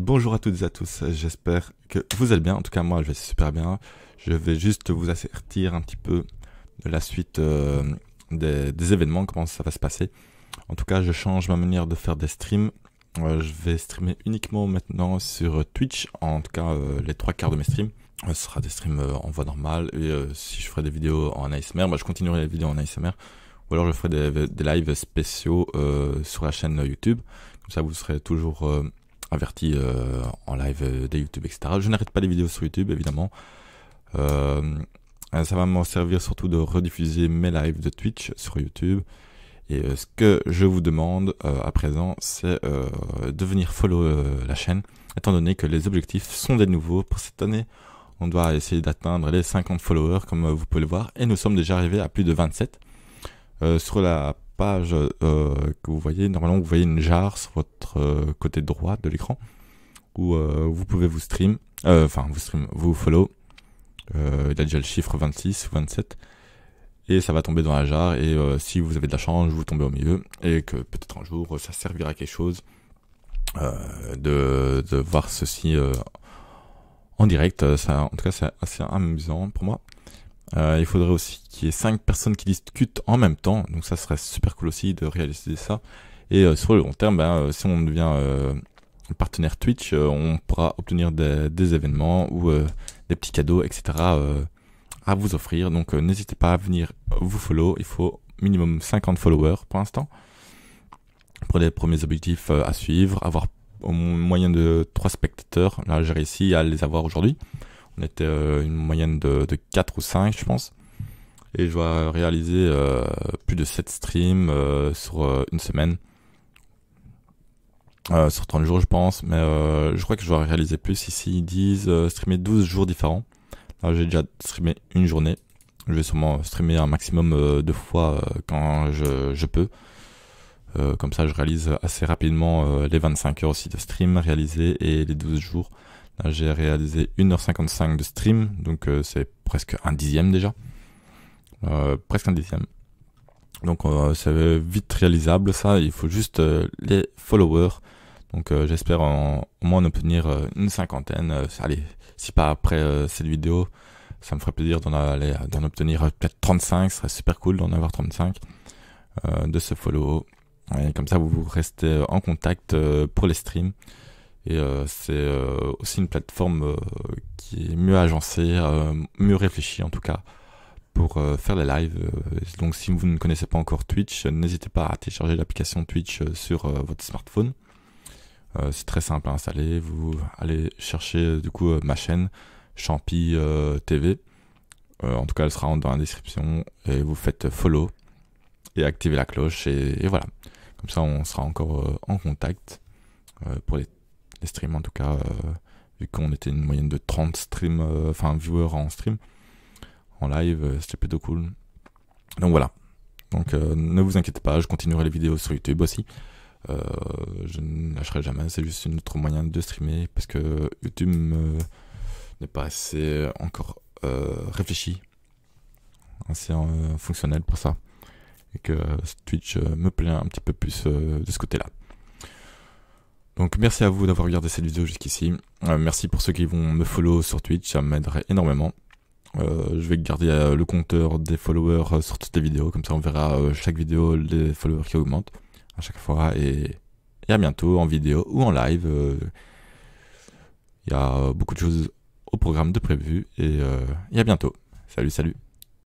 bonjour à toutes et à tous, j'espère que vous allez bien, en tout cas moi je vais super bien, je vais juste vous assertir un petit peu de la suite euh, des, événements, comment ça va se passer. En tout cas je change ma manière de faire des streams, euh, je vais streamer uniquement maintenant sur Twitch, en tout cas euh, les trois quarts de mes streams. Ce sera des streams en voix normale et si je ferai des vidéos en ASMR, bah, je continuerai les vidéos en ASMR ou alors je ferai des, des lives spéciaux sur la chaîne YouTube. Comme ça vous serez toujours averti euh, en live euh, des YouTube, etc. Je n'arrête pas les vidéos sur YouTube, évidemment. Euh, ça va m'en servir surtout de rediffuser mes lives de Twitch sur YouTube. Et ce que je vous demande à présent, c'est de venir follow la chaîne, étant donné que les objectifs sont des nouveaux pour cette année. On doit essayer d'atteindre les 50 followers, comme vous pouvez le voir, et nous sommes déjà arrivés à plus de 27. sur la page euh, que vous voyez, normalement vous voyez une jarre sur votre euh, côté droit de l'écran où euh, vous pouvez vous stream, enfin vous stream, vous follow. il a déjà le chiffre 26 ou 27 et ça va tomber dans la jarre et si vous avez de la chance vous tombez au milieu et que peut-être un jour ça servira à quelque chose de, voir ceci en direct ça en tout cas c'est assez amusant pour moi euh, il faudrait aussi qu'il y ait 5 personnes qui discutent en même temps, donc ça serait super cool aussi de réaliser ça. Et euh, sur le long terme, ben, euh, si on devient euh, partenaire Twitch, on pourra obtenir des, événements ou des petits cadeaux, etc. à vous offrir. Donc n'hésitez pas à venir vous follow. Il faut minimum 50 followers pour l'instant. Pour les premiers objectifs à suivre, avoir au moyen de 3 spectateurs. Là, j'ai réussi à les avoir aujourd'hui. On était euh, une moyenne de, 4 ou 5, je pense et je dois réaliser euh, plus de 7 streams euh, sur une semaine. sur 30 jours je pense, mais je crois que je dois réaliser plus. Ici ils disent streamer 12 jours différents. j'ai déjà streamé une journée. Je vais sûrement streamer un maximum de fois quand je, je peux. comme ça je réalise assez rapidement les 25 heures aussi de stream réalisées et les 12 jours euh, j'ai réalisé 1h55 de stream, donc euh, c'est presque un dixième déjà. Euh, presque un dixième. Donc c'est vite réalisable ça, il faut juste les followers. Donc j'espère au moins en obtenir une cinquantaine. allez, si pas après cette vidéo, ça me ferait plaisir d'en d'en obtenir peut-être 35, ce serait super cool d'en avoir 35 de ce follow. Et comme ça vous restez en contact pour les streams. Et euh, c'est euh, aussi une plateforme euh, qui est mieux agencée, mieux réfléchie en tout cas, pour faire des lives. donc si vous ne connaissez pas encore Twitch, n'hésitez pas à télécharger l'application Twitch sur votre smartphone. c'est très simple à installer. Vous allez chercher du coup ma chaîne, Champi TV. en tout cas, elle sera dans la description. Et vous faites follow et activez la cloche. et voilà. Comme ça, on sera encore en contact pour les stream en tout cas, euh, vu qu'on était une moyenne de 30 streams, euh, enfin viewers en stream, en live, euh, c'était plutôt cool. Donc voilà. Donc ne vous inquiétez pas, je continuerai les vidéos sur YouTube aussi. je ne lâcherai jamais. C'est juste une autre moyen de streamer parce que YouTube n'est pas assez encore réfléchi, assez fonctionnel pour ça. Et que Twitch me plaît un petit peu plus de ce côté-là. Donc merci à vous d'avoir regardé cette vidéo jusqu'ici. Euh, merci pour ceux qui vont me follow sur Twitch, ça m'aiderait énormément. Euh, je vais garder euh, le compteur des followers sur toutes les vidéos, comme ça on verra chaque vidéo les followers qui augmentent à chaque fois. Et, à bientôt en vidéo ou en live. Il y a beaucoup de choses au programme de prévu et, et à bientôt. Salut, salut.